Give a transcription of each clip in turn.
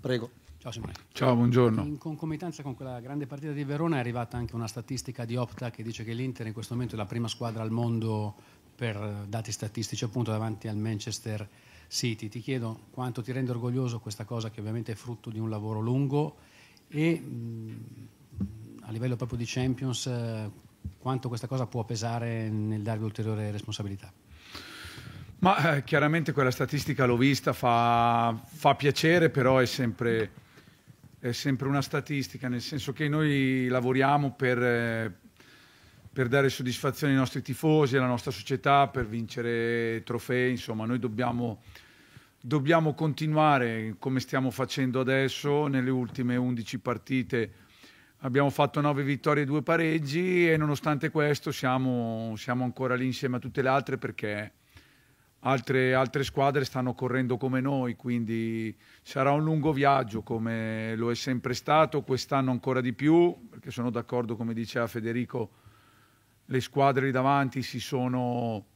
Prego. Ciao Simone. Ciao, buongiorno. In concomitanza con quella grande partita di Verona è arrivata anche una statistica di Opta che dice che l'Inter in questo momento è la prima squadra al mondo per dati statistici, appunto davanti al Manchester City. Ti chiedo quanto ti rende orgoglioso questa cosa che ovviamente è frutto di un lavoro lungo e mh, mm, a livello proprio di Champions eh, quanto questa cosa può pesare nel darvi ulteriore responsabilità. Ma eh, chiaramente quella statistica l'ho vista, fa, fa piacere, però è sempre, è sempre, una statistica, nel senso che noi lavoriamo per, eh, per, dare soddisfazione ai nostri tifosi, alla nostra società, per vincere trofei, insomma noi dobbiamo, dobbiamo continuare come stiamo facendo adesso, nelle ultime 11 partite abbiamo fatto 9 vittorie e 2 pareggi e nonostante questo siamo, siamo ancora lì insieme a tutte le altre perché Altre, altre, squadre stanno correndo come noi, quindi sarà un lungo viaggio come lo è sempre stato, quest'anno ancora di più, perché sono d'accordo come diceva Federico, le squadre lì davanti si sono,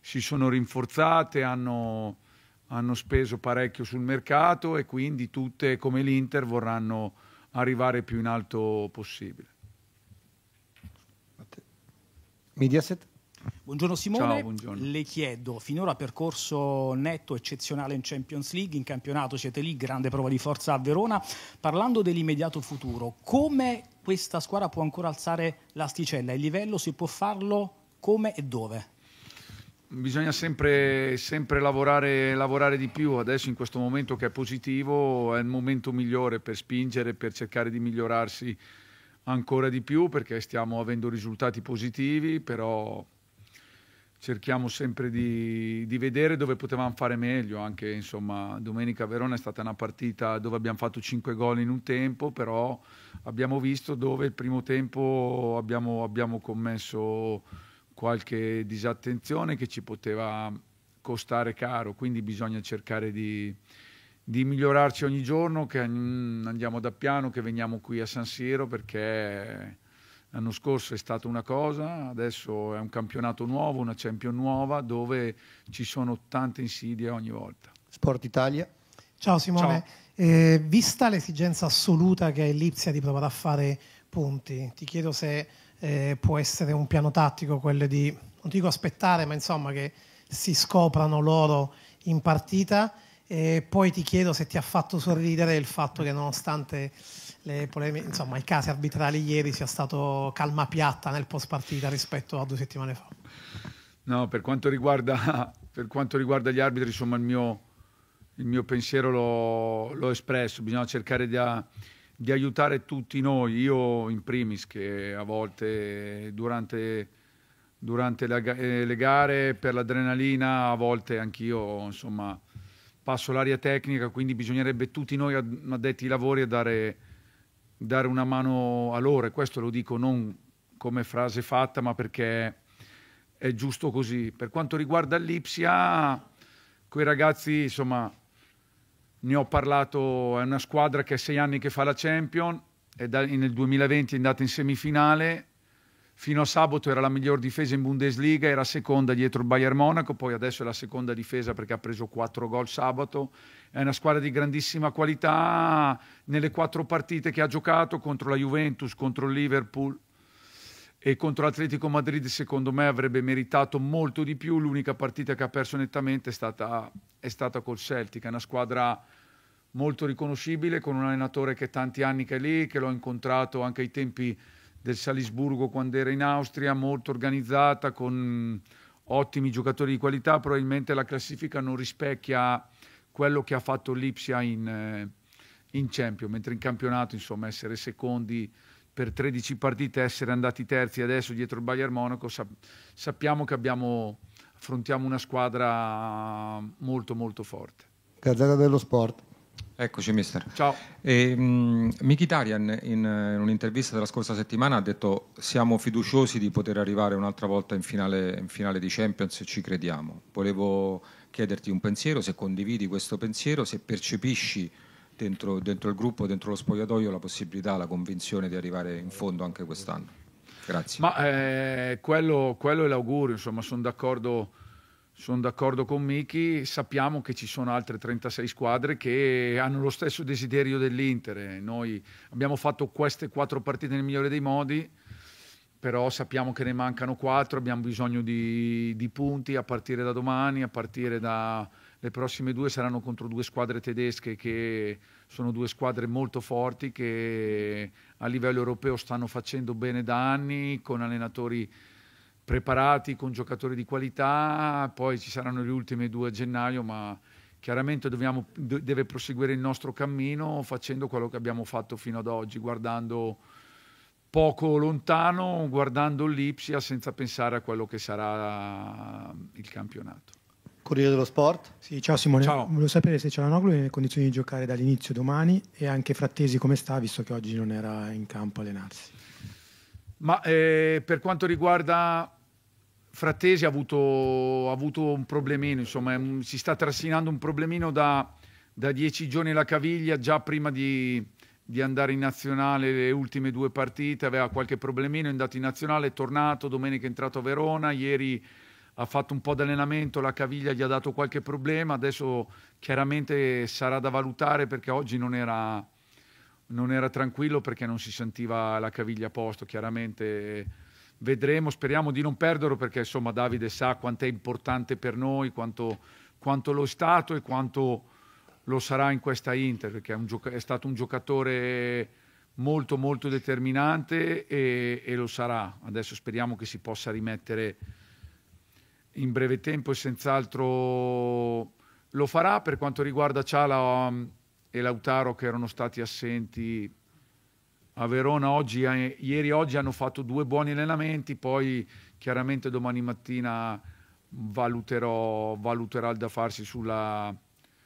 si sono rinforzate, hanno, hanno, speso parecchio sul mercato e quindi tutte come l'Inter vorranno arrivare più in alto possibile. Mediaset? Buongiorno Simone, Ciao, buongiorno. le chiedo, finora percorso netto eccezionale in Champions League, in campionato siete lì, grande prova di forza a Verona, parlando dell'immediato futuro, come questa squadra può ancora alzare l'asticella, il livello si può farlo come e dove? Bisogna sempre, sempre lavorare, lavorare, di più, adesso in questo momento che è positivo è il momento migliore per spingere, per cercare di migliorarsi ancora di più perché stiamo avendo risultati positivi, però cerchiamo sempre di, di, vedere dove potevamo fare meglio, anche insomma domenica Verona è stata una partita dove abbiamo fatto 5 gol in un tempo, però abbiamo visto dove il primo tempo abbiamo, abbiamo commesso qualche disattenzione che ci poteva costare caro, quindi bisogna cercare di, di migliorarci ogni giorno, che andiamo da piano, che veniamo qui a San Siro perché L'anno scorso è stata una cosa, adesso è un campionato nuovo, una champion nuova dove ci sono tante insidie ogni volta. Sport Italia. Ciao Simone, Ciao. Eh, vista l'esigenza assoluta che ha Lipsia di provare a fare punti, ti chiedo se eh, può essere un piano tattico quello di, non dico aspettare, ma insomma che si scoprano loro in partita e poi ti chiedo se ti ha fatto sorridere il fatto che nonostante le polemiche, insomma, i casi arbitrali ieri sia stato calma piatta nel post partita rispetto a due settimane fa. No, per quanto riguarda, per quanto riguarda gli arbitri, insomma, il mio, il mio pensiero l'ho, espresso. Bisogna cercare di, a, di, aiutare tutti noi, io in primis, che a volte durante, durante la, eh, le gare per l'adrenalina, a volte anch'io, insomma, passo l'aria tecnica, quindi bisognerebbe tutti noi addetti ai lavori a dare dare una mano a loro e questo lo dico non come frase fatta ma perché è giusto così. Per quanto riguarda l'Ipsia, quei ragazzi insomma ne ho parlato, è una squadra che è sei anni che fa la Champion, e da, nel 2020 è andata in semifinale, fino a sabato era la miglior difesa in Bundesliga, era seconda dietro il Bayern Monaco, poi adesso è la seconda difesa perché ha preso quattro gol sabato è una squadra di grandissima qualità nelle quattro partite che ha giocato contro la Juventus, contro il Liverpool e contro l'Atletico Madrid secondo me avrebbe meritato molto di più, l'unica partita che ha perso nettamente è stata, è stata col Celtic, è una squadra molto riconoscibile con un allenatore che tanti anni che è lì, che l'ho incontrato anche ai tempi del Salisburgo quando era in Austria, molto organizzata, con ottimi giocatori di qualità, probabilmente la classifica non rispecchia quello che ha fatto l'Ipsia in, eh, in Champions, mentre in campionato insomma essere secondi per 13 partite, essere andati terzi adesso dietro il Bayern Monaco, sa sappiamo che abbiamo, affrontiamo una squadra molto molto forte. Gazzetta dello Sport. Eccoci mister. Ciao. E, um, in, in, un'intervista della scorsa settimana ha detto siamo fiduciosi di poter arrivare un'altra volta in finale, in finale di Champions ci crediamo. Volevo chiederti un pensiero, se condividi questo pensiero, se percepisci dentro, dentro il gruppo, dentro lo spogliatoio la possibilità, la convinzione di arrivare in fondo anche quest'anno. Grazie. Ma eh, quello, quello, è l'augurio, insomma sono d'accordo sono d'accordo con Miki, sappiamo che ci sono altre 36 squadre che hanno lo stesso desiderio dell'Inter. Noi abbiamo fatto queste quattro partite nel migliore dei modi, però sappiamo che ne mancano quattro, abbiamo bisogno di, di punti a partire da domani, a partire dalle prossime due saranno contro due squadre tedesche che sono due squadre molto forti che a livello europeo stanno facendo bene da anni con allenatori preparati con giocatori di qualità, poi ci saranno le ultime due a gennaio, ma chiaramente dobbiamo, deve proseguire il nostro cammino facendo quello che abbiamo fatto fino ad oggi, guardando poco lontano, guardando l'Ipsia senza pensare a quello che sarà il campionato. Corriere dello Sport. Sì, ciao Simone. Ciao. Volevo sapere se Cialanoglu è in condizioni di giocare dall'inizio domani e anche Frattesi come sta, visto che oggi non era in campo a allenarsi. Ma eh, per quanto riguarda Frattesi ha avuto, ha avuto un problemino, insomma, un, si sta trascinando un problemino da, da dieci giorni alla caviglia, già prima di, di, andare in nazionale le ultime due partite, aveva qualche problemino, è andato in nazionale, è tornato, domenica è entrato a Verona, ieri ha fatto un po' di allenamento, la caviglia gli ha dato qualche problema, adesso chiaramente sarà da valutare perché oggi non era, non era tranquillo perché non si sentiva la caviglia a posto, chiaramente vedremo, speriamo di non perderlo perché insomma Davide sa quanto è importante per noi, quanto, quanto lo è stato e quanto lo sarà in questa Inter, perché è, gioca- è stato un giocatore molto molto determinante e, e, lo sarà. Adesso speriamo che si possa rimettere in breve tempo e senz'altro lo farà. Per quanto riguarda Ciala ehm, e Lautaro che erano stati assenti a Verona oggi, eh, ieri e oggi hanno fatto due buoni allenamenti, poi chiaramente domani mattina valuterò, valuterà il da farsi sulla,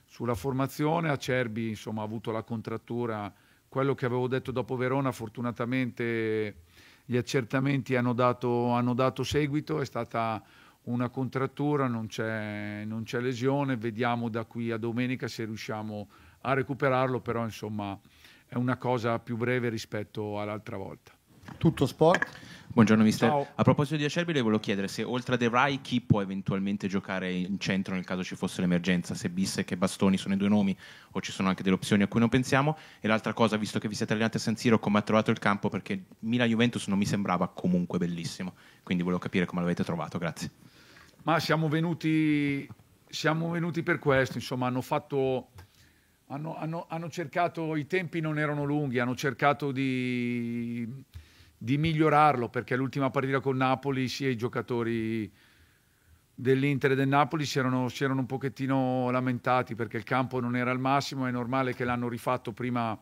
sulla formazione. Acerbi insomma, ha avuto la contrattura, quello che avevo detto dopo Verona, fortunatamente gli accertamenti hanno dato, hanno dato seguito, è stata una contrattura, non c'è, lesione, vediamo da qui a domenica se riusciamo a recuperarlo, però insomma è una cosa più breve rispetto all'altra volta. Tutto sport. Buongiorno mister. Ciao. A proposito di Acerbi le volevo chiedere se oltre a De Rai chi può eventualmente giocare in centro nel caso ci fosse l'emergenza, se Bisse e Bastoni sono i due nomi o ci sono anche delle opzioni a cui non pensiamo e l'altra cosa, visto che vi siete allenati a San Siro, come ha trovato il campo perché Milan-Juventus non mi sembrava comunque bellissimo, quindi volevo capire come l'avete trovato, grazie. Ma siamo venuti, siamo venuti per questo, insomma hanno fatto hanno, hanno, hanno, cercato, i tempi non erano lunghi, hanno cercato di, di migliorarlo perché l'ultima partita con Napoli sia i giocatori dell'Inter e del Napoli si erano, si erano, un pochettino lamentati perché il campo non era al massimo, è normale che l'hanno rifatto prima,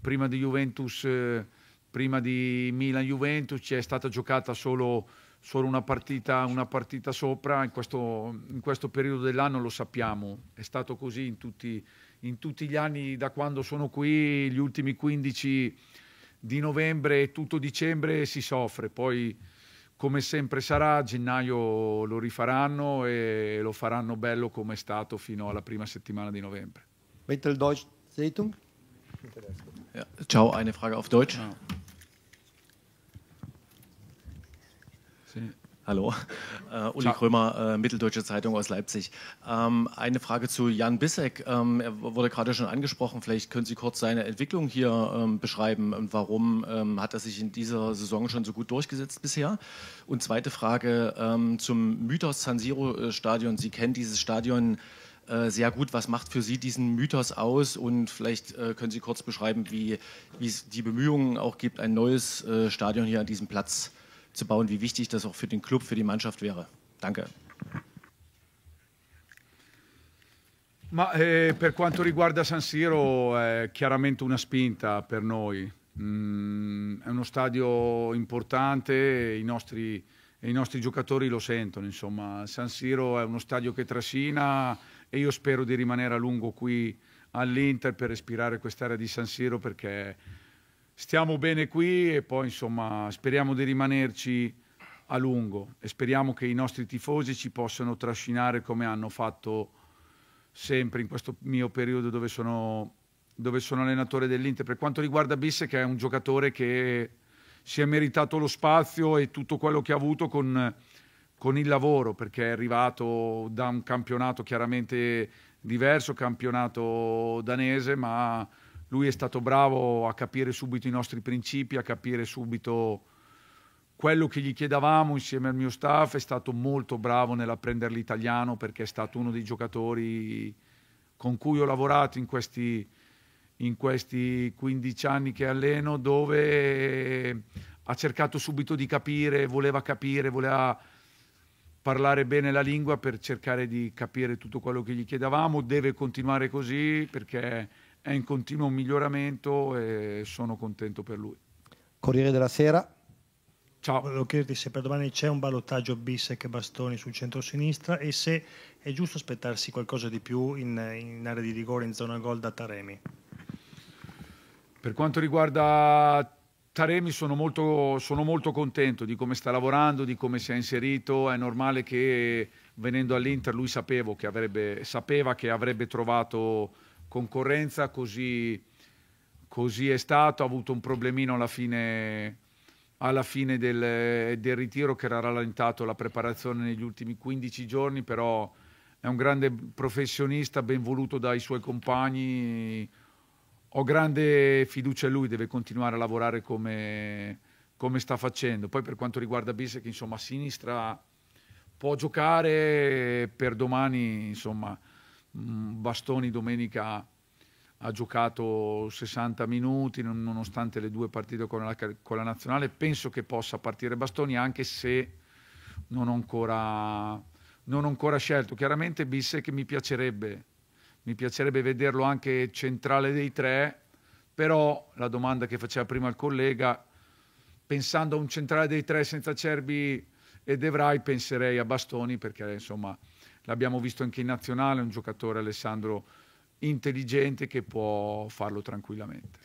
prima di Juventus, eh, prima di Milan-Juventus, ci è stata giocata solo, solo una, partita, una, partita, sopra, in questo, in questo periodo dell'anno lo sappiamo, è stato così in tutti i in tutti gli anni da quando sono qui, gli ultimi 15 di novembre e tutto dicembre si soffre, poi come sempre sarà, a gennaio lo rifaranno e lo faranno bello come è stato fino alla prima settimana di novembre. Wintel Deutsch Zeitung. Ja, ciao, eine Frage auf Deutsch. Ja. Hallo, äh, Uli Ciao. Krömer, äh, Mitteldeutsche Zeitung aus Leipzig. Ähm, eine Frage zu Jan Bissek. Ähm, er wurde gerade schon angesprochen. Vielleicht können Sie kurz seine Entwicklung hier ähm, beschreiben und warum ähm, hat er sich in dieser Saison schon so gut durchgesetzt bisher? Und zweite Frage ähm, zum Mythos San Siro äh, Stadion. Sie kennen dieses Stadion äh, sehr gut. Was macht für Sie diesen Mythos aus? Und vielleicht äh, können Sie kurz beschreiben, wie es die Bemühungen auch gibt, ein neues äh, Stadion hier an diesem Platz zu zu bauen, wie wichtig das auch für den Club, für die Mannschaft wäre. Danke. Ma eh, per quanto riguarda San Siro è chiaramente una spinta per noi. Mm, è uno stadio importante, i nostri, i nostri giocatori lo sentono. Insomma. San Siro è uno stadio che trascina e io spero di rimanere a lungo qui all'Inter per respirare quest'area di San Siro perché stiamo bene qui e poi insomma speriamo di rimanerci a lungo e speriamo che i nostri tifosi ci possano trascinare come hanno fatto sempre in questo mio periodo dove sono, dove sono allenatore dell'Inter. Per quanto riguarda Bisse che è un giocatore che si è meritato lo spazio e tutto quello che ha avuto con, con il lavoro perché è arrivato da un campionato chiaramente diverso, campionato danese, ma lui è stato bravo a capire subito i nostri principi, a capire subito quello che gli chiedevamo insieme al mio staff, è stato molto bravo nell'apprendere l'italiano perché è stato uno dei giocatori con cui ho lavorato in questi, in questi 15 anni che alleno, dove ha cercato subito di capire, voleva capire, voleva parlare bene la lingua per cercare di capire tutto quello che gli chiedevamo, deve continuare così perché è in continuo miglioramento e sono contento per lui. Corriere della Sera. Ciao. Volevo chiederti se per domani c'è un ballottaggio Bissec e Bastoni sul centro-sinistra e se è giusto aspettarsi qualcosa di più in, in area di rigore, in zona gol da Taremi. Per quanto riguarda Taremi sono molto, sono molto, contento di come sta lavorando, di come si è inserito. È normale che venendo all'Inter lui sapevo che avrebbe, sapeva che avrebbe trovato concorrenza, così, così è stato, ha avuto un problemino alla fine, alla fine del, del, ritiro che era rallentato la preparazione negli ultimi 15 giorni, però è un grande professionista, ben voluto dai suoi compagni, ho grande fiducia in lui, deve continuare a lavorare come, come sta facendo. Poi per quanto riguarda Bissec, insomma, a sinistra può giocare per domani, insomma, Bastoni domenica ha giocato 60 minuti nonostante le due partite con la, con la nazionale. Penso che possa partire Bastoni anche se non ho ancora, non ho ancora scelto. Chiaramente Bissec mi piacerebbe, mi piacerebbe vederlo anche centrale dei tre, però la domanda che faceva prima il collega, pensando a un centrale dei tre senza Cerbi e De Vrij, penserei a Bastoni perché insomma l'abbiamo visto anche in nazionale, un giocatore Alessandro intelligente che può farlo tranquillamente.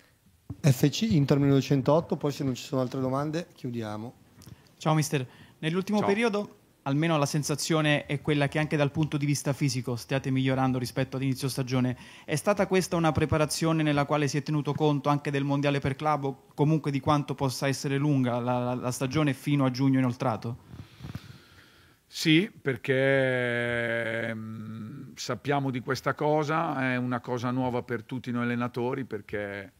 FC Inter 1908, poi se non ci sono altre domande chiudiamo. Ciao mister, nell'ultimo Ciao. periodo almeno la sensazione è quella che anche dal punto di vista fisico stiate migliorando rispetto all'inizio stagione. È stata questa una preparazione nella quale si è tenuto conto anche del mondiale per club o comunque di quanto possa essere lunga la, la stagione fino a giugno inoltrato? Sì, perché ehm, sappiamo di questa cosa, è una cosa nuova per tutti noi allenatori perché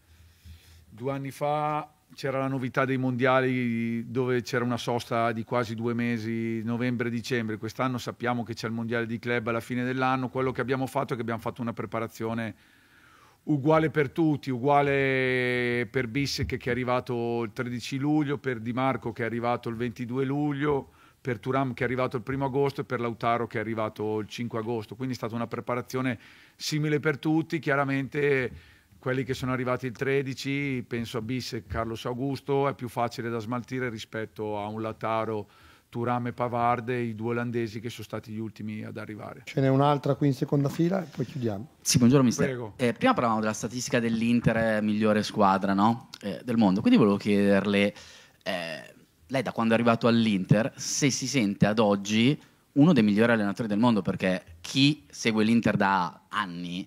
due anni fa c'era la novità dei mondiali dove c'era una sosta di quasi due mesi, novembre e dicembre, quest'anno sappiamo che c'è il mondiale di club alla fine dell'anno, quello che abbiamo fatto è che abbiamo fatto una preparazione uguale per tutti, uguale per Bissec che è arrivato il 13 luglio, per Di Marco che è arrivato il 22 luglio per Turam che è arrivato il primo agosto e per Lautaro che è arrivato il 5 agosto, quindi è stata una preparazione simile per tutti, chiaramente quelli che sono arrivati il 13, penso a Bisse e Carlos Augusto, è più facile da smaltire rispetto a un Lautaro, Turam e Pavard, i due olandesi che sono stati gli ultimi ad arrivare. Ce n'è un'altra qui in seconda fila e poi chiudiamo. Sì, buongiorno mister. Eh, prima parlavamo della statistica dell'Inter eh, migliore squadra no? eh, del mondo, quindi volevo chiederle... Eh, lei da quando è arrivato all'Inter, se si sente ad oggi uno dei migliori allenatori del mondo, perché chi segue l'Inter da anni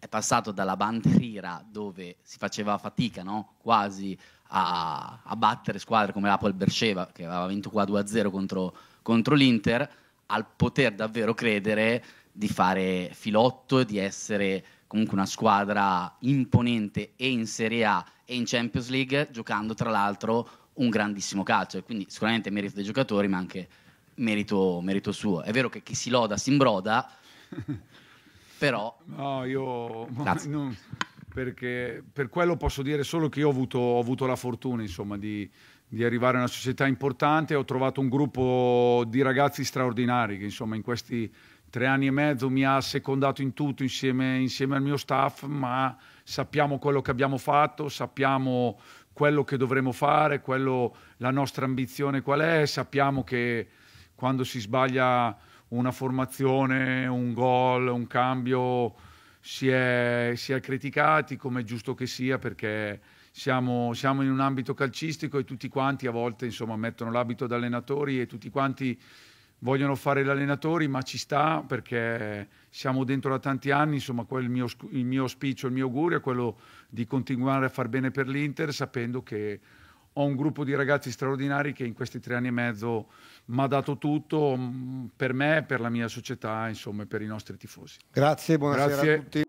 è passato dalla bandiera dove si faceva fatica no? quasi a, a, battere squadre come l'Apol Berceva, che aveva vinto qua 2-0 contro, contro l'Inter, al poter davvero credere di fare filotto, di essere comunque una squadra imponente e in Serie A e in Champions League, giocando tra l'altro un grandissimo calcio. E quindi sicuramente merito dei giocatori, ma anche merito, merito suo. È vero che chi si loda si imbroda, però... No, io... Non, perché per quello posso dire solo che io ho avuto, ho avuto la fortuna, insomma, di, di arrivare a una società importante, ho trovato un gruppo di ragazzi straordinari che insomma in questi tre anni e mezzo mi ha secondato in tutto insieme, insieme al mio staff, ma sappiamo quello che abbiamo fatto, sappiamo quello che dovremo fare, quello, la nostra ambizione qual è, sappiamo che quando si sbaglia una formazione, un gol, un cambio, si è, si è criticati come è giusto che sia perché siamo, siamo, in un ambito calcistico e tutti quanti a volte insomma, mettono l'abito da allenatori e tutti quanti vogliono fare gli allenatori, ma ci sta perché siamo dentro da tanti anni, insomma mio, il mio auspicio, il mio augurio è quello di continuare a far bene per l'Inter sapendo che ho un gruppo di ragazzi straordinari che in questi tre anni e mezzo mi ha dato tutto mm, per me, per la mia società, insomma per i nostri tifosi. Grazie, buonasera Grazie. a tutti.